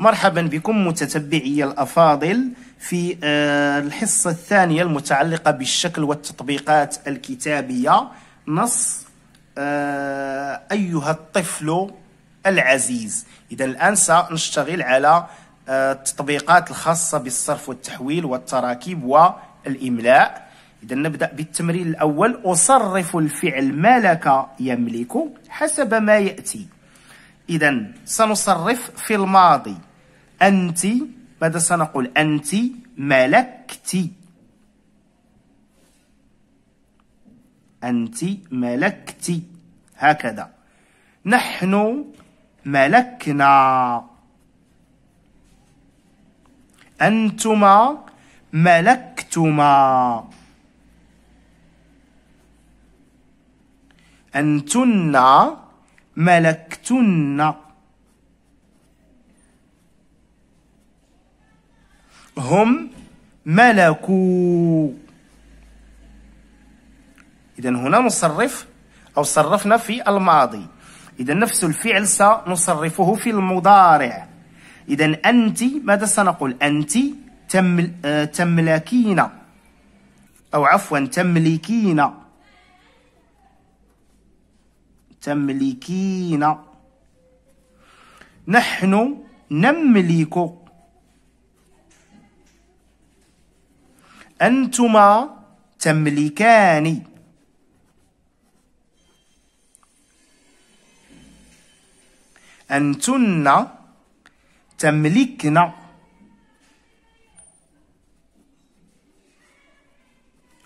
مرحبا بكم متتبعي الأفاضل في آه، الحصة الثانية المتعلقة بالشكل والتطبيقات الكتابية نص آه، أيها الطفل العزيز إذا الآن سنشتغل على آه، التطبيقات الخاصة بالصرف والتحويل والتراكيب والإملاء إذا نبدأ بالتمرين الأول أصرف الفعل لك يملك حسب ما يأتي إذا سنصرف في الماضي أنت ماذا سنقول أنت ملكت أنت ملكت هكذا نحن ملكنا أنتما ملكتما أنتن ملكتن هم ملكوا إذا هنا نصرف أو صرفنا في الماضي إذا نفس الفعل سنصرفه في المضارع إذا أنت ماذا سنقول أنت تمل آه، تملكين أو عفوا تملكين تملكين نحن نملك أنتما تملكان أنتن تملكن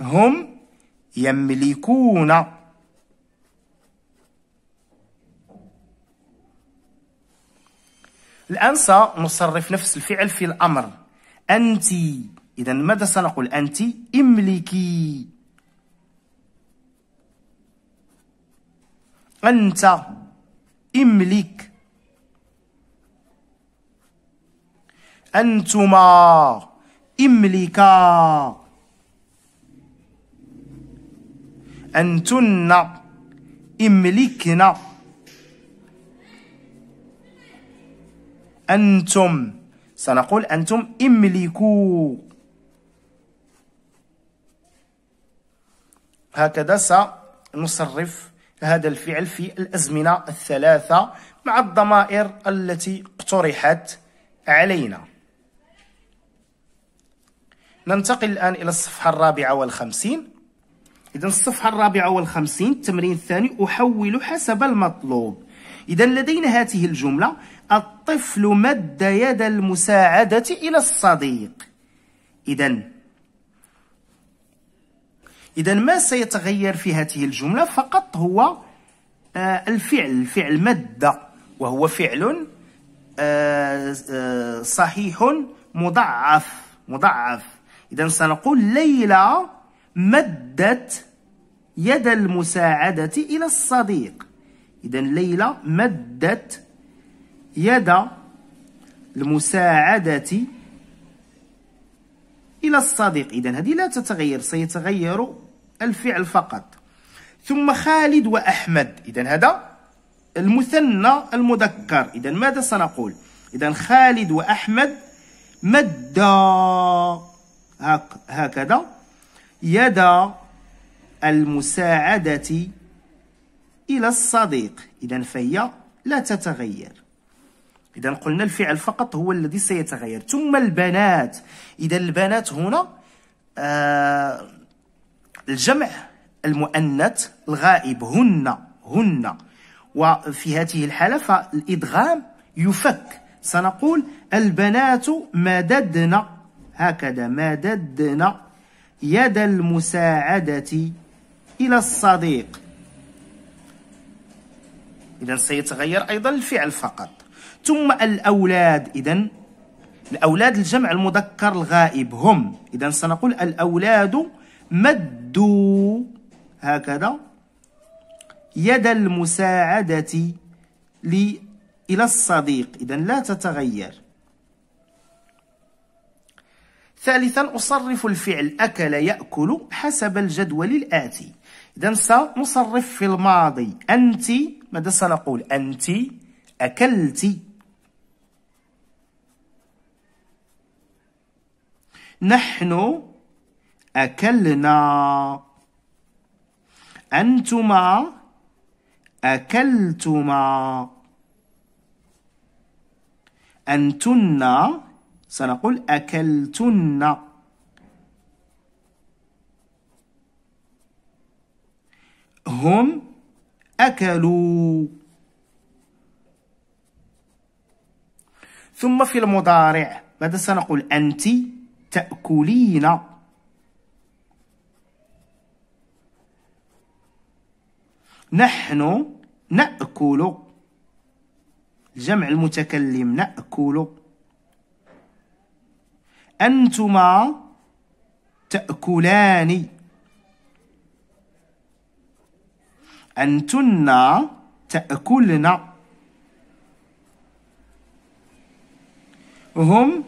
هم يملكون الآن سنصرف نفس الفعل في الأمر أنتِ إذا ماذا سنقول أنت املكي أنت املك أنتما املكا أنتن املكنا أنتم سنقول أنتم املكوا هكذا سنصرف هذا الفعل في الأزمنة الثلاثة مع الضمائر التي اقترحت علينا ننتقل الآن إلى الصفحة الرابعة والخمسين إذا الصفحة الرابعة والخمسين التمرين الثاني أحول حسب المطلوب إذا لدينا هذه الجملة الطفل مد يد المساعدة إلى الصديق إذا إذا ما سيتغير في هذه الجملة فقط هو آه، الفعل الفعل مد وهو فعل آه، آه، صحيح مضعف مضعف إذا سنقول ليلى مدت يد المساعدة إلى الصديق إذا ليلى مدت يد المساعدة إلى الصديق إذا هذه لا تتغير سيتغير الفعل فقط ثم خالد وأحمد إذا هذا المثنى المذكر إذا ماذا سنقول إذا خالد وأحمد مدا هكذا يد المساعدة إلى الصديق إذا فهي لا تتغير إذا قلنا الفعل فقط هو الذي سيتغير ثم البنات إذا البنات هنا آه الجمع المؤنث الغائب هن هن وفي هذه الحالة فالإدغام يفك سنقول البنات مددن هكذا مددن يد المساعدة إلى الصديق إذا سيتغير أيضا الفعل فقط ثم الأولاد إذا الأولاد الجمع المذكر الغائب هم إذا سنقول الأولاد مدوا هكذا يد المساعدة إلى الصديق إذا لا تتغير ثالثا أصرف الفعل أكل يأكل حسب الجدول الآتي إذا سنصرف في الماضي أنت ماذا سنقول أنت أكلت نحن أكلنا أنتما أكلتما أنتن سنقول أكلتن هم أكلوا ثم في المضارع ماذا سنقول أنت تأكلين نحن نأكل الجمع المتكلم نأكل أنتما تأكلان أنتن تأكلن هم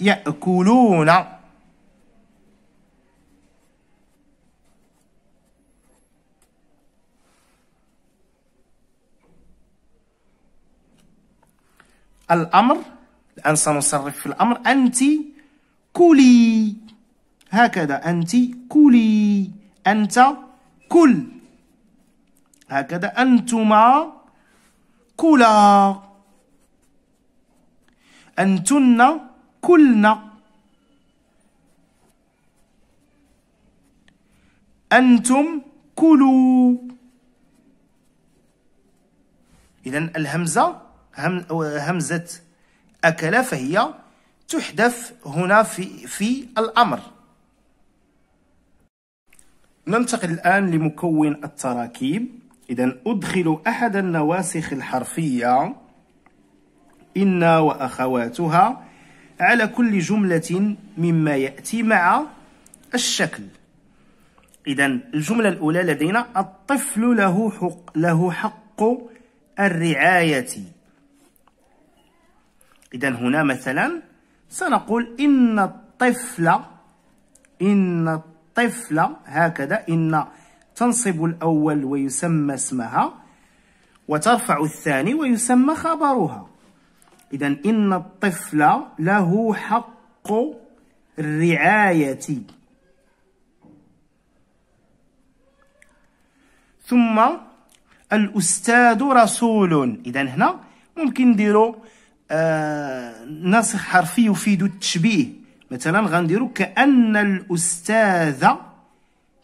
يأكلون الأمر الآن سنصرف في الأمر أنت كلي هكذا أنت كلي أنت كل هكذا أنتما كلا أنتن كلنا أنتم كلوا إذا الهمزة همزة أكل فهي تحذف هنا في, في الأمر ننتقل الآن لمكون التراكيب إذا أدخل أحد النواسخ الحرفية إن وأخواتها على كل جملة مما يأتي مع الشكل إذا الجملة الأولى لدينا الطفل له حق له حق الرعاية إذا هنا مثلا سنقول إن الطفل إن الطفل هكذا إن تنصب الأول ويسمى اسمها وترفع الثاني ويسمى خبرها إذا إن الطفل له حق الرعاية ثم الأستاذ رسول إذا هنا ممكن نديرو ناسخ آه، نسخ حرفي يفيد التشبيه مثلا غنديرو كأن الأستاذ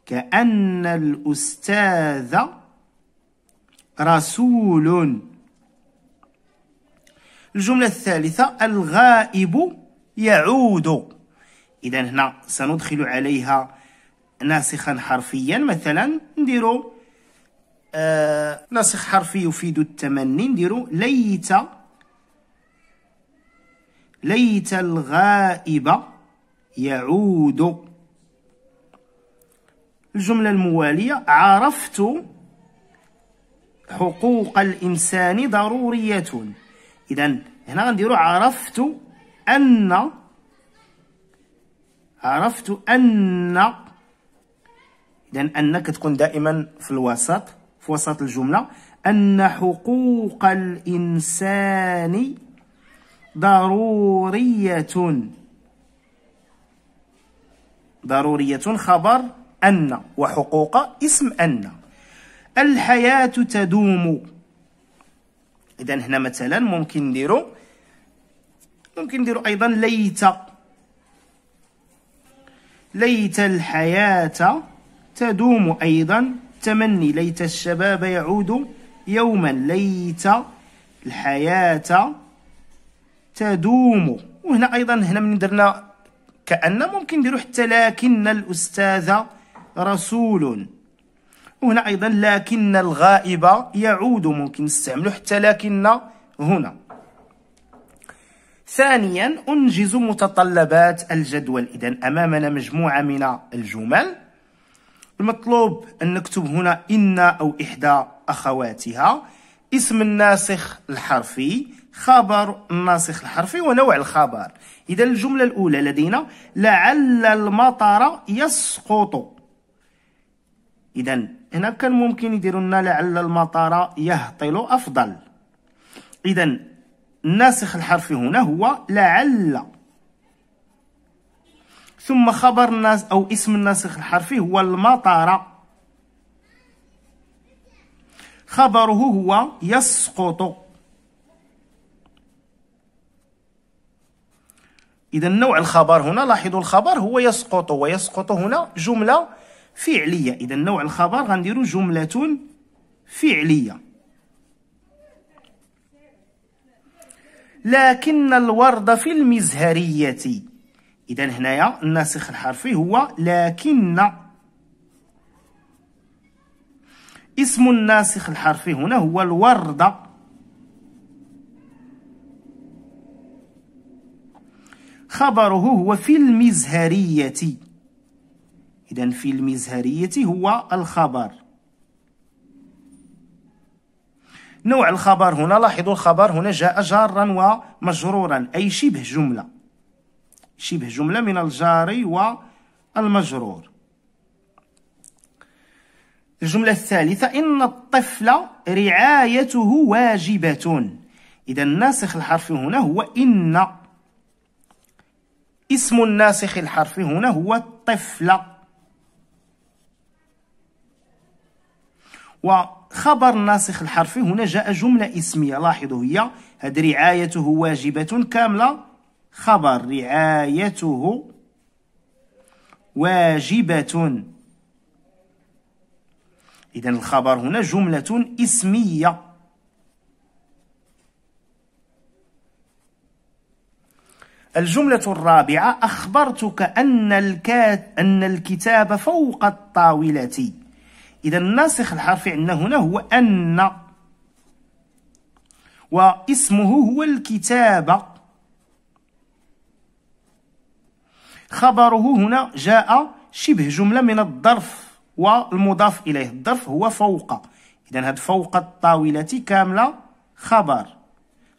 كأن الأستاذ رسول الجملة الثالثة الغائب يعود إذا هنا سندخل عليها ناسخا حرفيا مثلا نديرو آه ناسخ حرفي يفيد التمني نديرو ليت ليت الغائب يعود الجملة الموالية عرفت حقوق الإنسان ضرورية إذا هنا غنديرو عرفت أن عرفت أن إذا أن كتكون دائما في الوسط في وسط الجملة أن حقوق الإنسان ضرورية ضرورية خبر أن وحقوق اسم أن الحياة تدوم إذا هنا مثلا ممكن نديرو ممكن نديرو أيضا ليت ليت الحياة تدوم أيضا تمني ليت الشباب يعود يوما ليت الحياة تدوم وهنا ايضا هنا من درنا كان ممكن نديرو حتى لكن الاستاذ رسول وهنا ايضا لكن الغائب يعود ممكن نستعملو حتى لكن هنا ثانيا انجز متطلبات الجدول اذا امامنا مجموعه من الجمل المطلوب ان نكتب هنا ان او احدى اخواتها اسم الناسخ الحرفي خبر الناسخ الحرفي ونوع الخبر إذا الجملة الأولى لدينا لعل المطر يسقط إذا هنا كان ممكن يديروا لنا لعل المطر يهطل أفضل إذا الناسخ الحرفي هنا هو لعل ثم خبر الناس أو اسم الناسخ الحرفي هو المطر خبره هو يسقط إذا نوع الخبر هنا لاحظوا الخبر هو يسقط ويسقط هنا جملة فعلية إذا نوع الخبر غنديرو جملة فعلية لكن الورد في المزهرية إذا هنايا الناسخ الحرفي هو لكن اسم الناسخ الحرفي هنا هو الوردة خبره هو في المزهرية إذا في المزهرية هو الخبر نوع الخبر هنا لاحظوا الخبر هنا جاء جارا ومجرورا أي شبه جملة شبه جملة من الجار والمجرور الجملة الثالثة إن الطفل رعايته واجبة إذا ناسخ الحرف هنا هو إن اسم الناسخ الحرفي هنا هو الطفلة وخبر الناسخ الحرفي هنا جاء جملة اسمية لاحظوا هي هذه رعايته واجبة كاملة خبر رعايته واجبة إذن الخبر هنا جملة اسمية الجملة الرابعة أخبرتك أن, الكات أن الكتاب فوق الطاولة إذا الناسخ الحرفي عندنا هنا هو أن واسمه هو الكتاب خبره هنا جاء شبه جملة من الظرف والمضاف إليه الظرف هو فوق إذا هاد فوق الطاولة كاملة خبر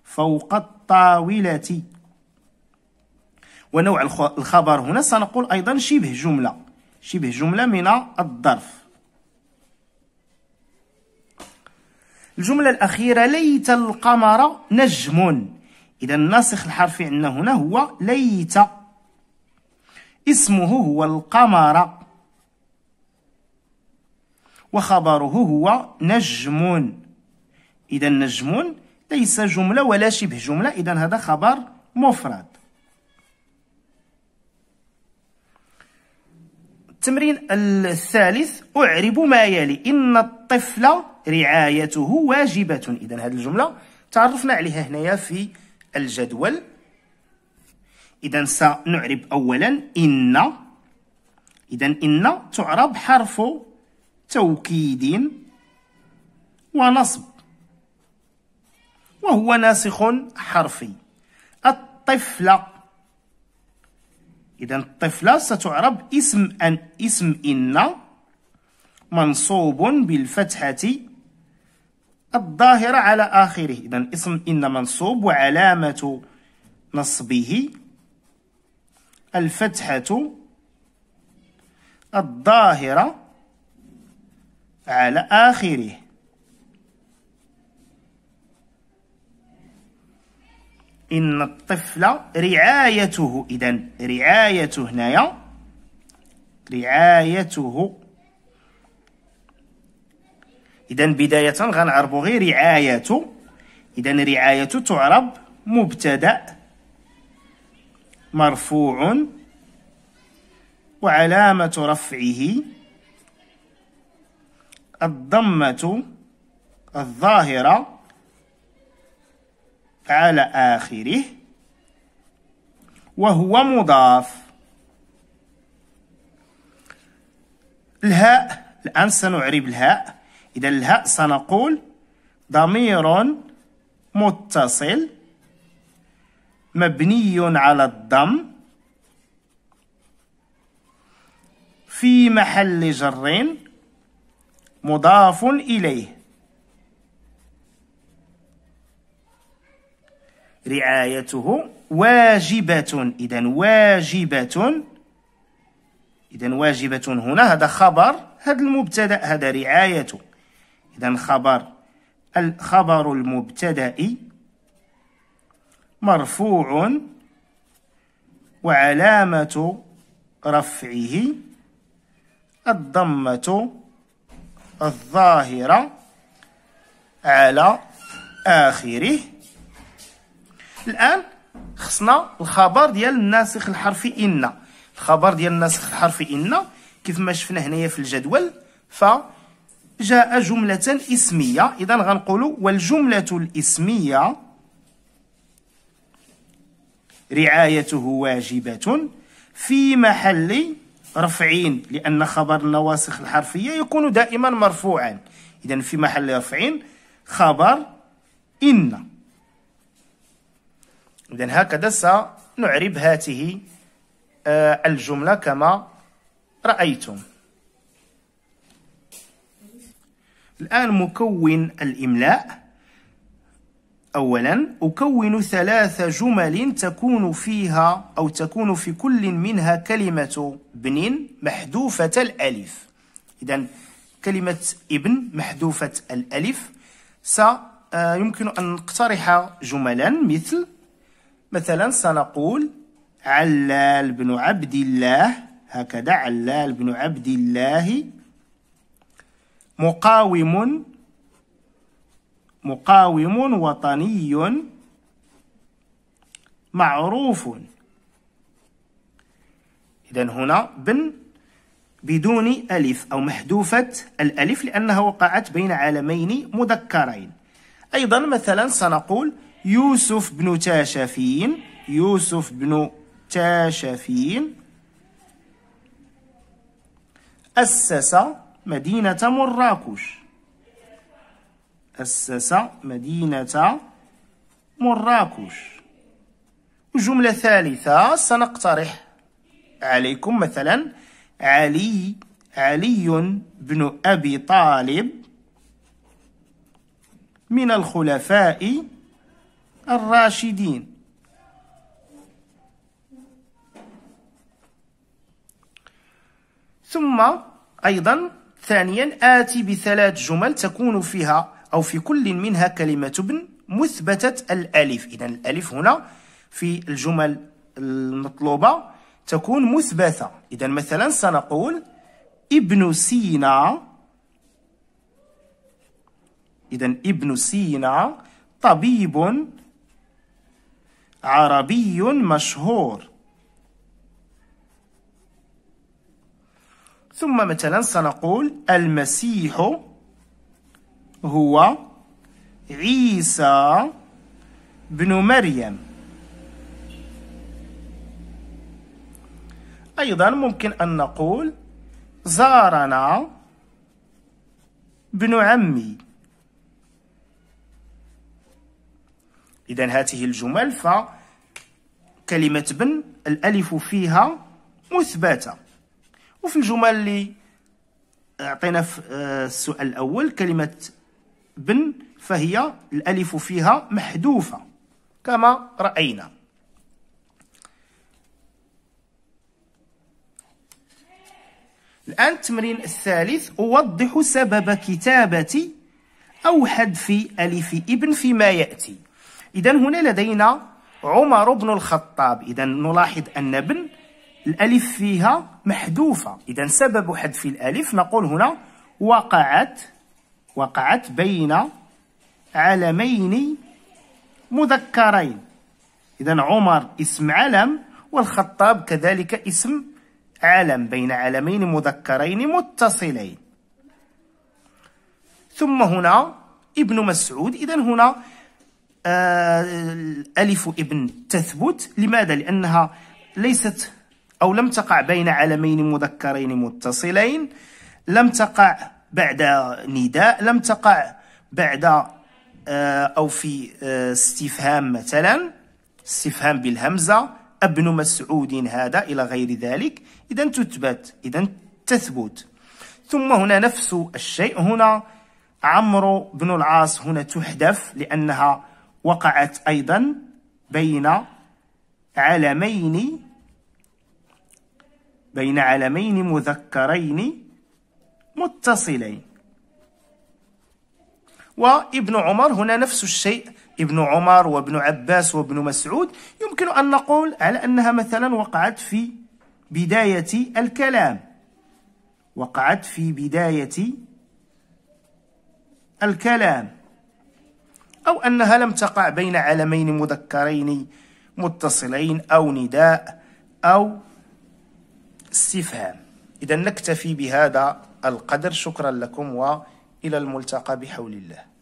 فوق الطاولة ونوع الخبر هنا سنقول أيضا شبه جملة شبه جملة من الظرف الجملة الأخيرة ليت القمر نجم إذا الناسخ الحرفي عندنا هنا هو ليت اسمه هو القمر وخبره هو نجم إذا نجم ليس جملة ولا شبه جملة إذا هذا خبر مفرد التمرين الثالث أعرب ما يلي إن الطفل رعايته واجبة إذا هذه الجملة تعرفنا عليها هنايا في الجدول إذا سنعرب أولا إن إذا إن تعرب حرف توكيد ونصب وهو ناسخ حرفي الطفل إذا الطفلة ستعرب اسم أن اسم إن منصوب بالفتحة الظاهرة على آخره إذا اسم إن منصوب وعلامة نصبه الفتحة الظاهرة على آخره إن الطفل رعايته إذا رعايته هنايا رعايته إذا بداية غنعربو غير رعايته إذا رعايته تعرب مبتدأ مرفوع وعلامة رفعه الضمة الظاهرة على آخره وهو مضاف الهاء الآن سنعرب الهاء إذا الهاء سنقول ضمير متصل مبني على الضم في محل جر مضاف إليه رعايته واجبة إذا واجبة إذا واجبة هنا هذا خبر هذا المبتدأ هذا رعايته إذا خبر الخبر المبتدأ مرفوع وعلامة رفعه الضمة الظاهرة على آخره الان خصنا الخبر ديال الناسخ الحرفي ان الخبر ديال الناسخ الحرفي ان كيف ما شفنا هنايا في الجدول ف جاء جملة اسمية إذا غنقولوا والجملة الاسمية رعايته واجبة في محل رفع لأن خبر النواسخ الحرفية يكون دائما مرفوعا إذا في محل رفع خبر إن إذن هكذا سنعرب هذه آه، الجملة كما رأيتم الآن مكون الإملاء أولا أكون ثلاث جمل تكون فيها أو تكون في كل منها كلمة ابن محذوفة الألف إذا كلمة ابن محذوفة الألف سيمكن آه، أن نقترح جملا مثل مثلا سنقول علال بن عبد الله هكذا علال بن عبد الله مقاوم مقاوم وطني معروف إذا هنا بن بدون ألف أو محذوفة الألف لأنها وقعت بين عالمين مذكرين أيضا مثلا سنقول يوسف بن تاشفين يوسف بن تاشفين أسس مدينة مراكش أسس مدينة مراكش جملة ثالثة سنقترح عليكم مثلا علي علي بن أبي طالب من الخلفاء الراشدين ثم أيضا ثانيا آتي بثلاث جمل تكون فيها أو في كل منها كلمة ابن مثبتة الألف إذا الألف هنا في الجمل المطلوبة تكون مثبتة إذا مثلا سنقول ابن سينا إذا ابن سينا طبيب عربي مشهور ثم مثلا سنقول المسيح هو عيسى بن مريم أيضا ممكن أن نقول زارنا ابن عمي إذا هاته الجمل فكلمة بن الألف فيها مثبتة وفي الجمل اللي أعطينا في آه، السؤال الأول كلمة بن فهي الألف فيها محذوفة كما رأينا الآن التمرين الثالث أوضح سبب كتابة أو حذف ألف ابن فيما يأتي إذا هنا لدينا عمر بن الخطاب إذا نلاحظ أن بن الألف فيها محذوفة إذا سبب حذف الألف نقول هنا وقعت وقعت بين علمين مذكرين إذا عمر اسم علم والخطاب كذلك اسم علم بين علمين مذكرين متصلين ثم هنا ابن مسعود إذا هنا آه، ألف ابن تثبت لماذا؟ لأنها ليست أو لم تقع بين علمين مذكرين متصلين لم تقع بعد نداء لم تقع بعد آه، أو في آه، استفهام مثلا استفهام بالهمزة ابن مسعود هذا إلى غير ذلك إذا تثبت إذا تثبت ثم هنا نفس الشيء هنا عمرو بن العاص هنا تحذف لأنها وقعت أيضا بين علمين بين علمين مذكرين متصلين وابن عمر هنا نفس الشيء ابن عمر وابن عباس وابن مسعود يمكن أن نقول على أنها مثلا وقعت في بداية الكلام وقعت في بداية الكلام أو أنها لم تقع بين علمين مذكرين متصلين أو نداء أو استفهام إذا نكتفي بهذا القدر شكرا لكم وإلى الملتقى بحول الله